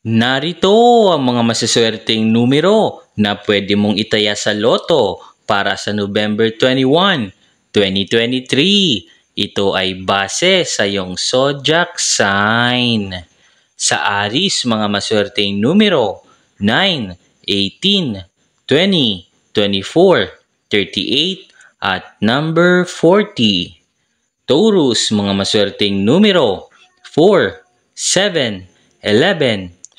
Narito ang mga masaswerteng numero na pwede mong itaya sa loto para sa November 21, 2023. Ito ay base sa iyong zodiac sign. Sa Aris, mga maswerteng numero 9, 18, 20, 24, 38 at number 40. Taurus, mga maswerteng numero 4, 7, 11,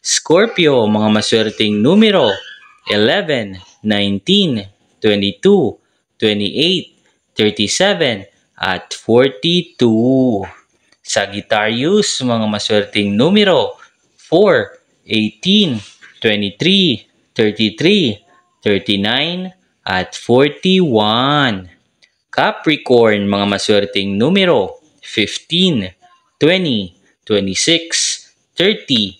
Scorpio, mga maswerteng numero 11, 19, 22, 28, 37, at 42. Sagittarius, mga maswerteng numero 4, 18, 23, 33, 39, at 41. Capricorn, mga maswerteng numero 15, 20, 26, 30,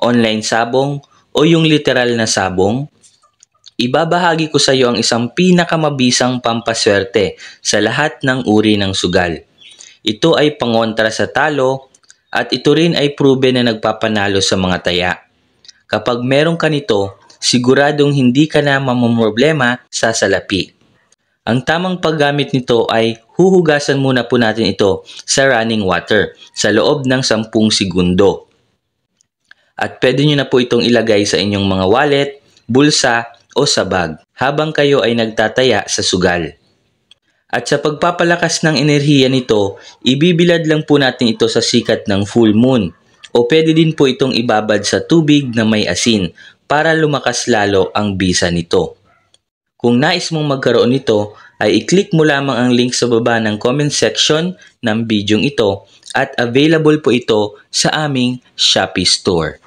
online sabong o yung literal na sabong? Ibabahagi ko sa iyo ang isang pinakamabisang pampaswerte sa lahat ng uri ng sugal. Ito ay pangontra sa talo at ito rin ay proven na nagpapanalo sa mga taya. Kapag meron ka nito, siguradong hindi ka na mamumroblema sa salapi. Ang tamang paggamit nito ay huhugasan muna po natin ito sa running water sa loob ng 10 segundo at pwede nyo na po itong ilagay sa inyong mga wallet, bulsa o sa bag habang kayo ay nagtataya sa sugal. At sa pagpapalakas ng enerhiya nito, ibibilad lang po natin ito sa sikat ng full moon o pwede din po itong ibabad sa tubig na may asin para lumakas lalo ang bisa nito. Kung nais mong magkaroon nito, ay i-click mo lamang ang link sa baba ng comment section ng bidyong ito at available po ito sa aming Shopee store.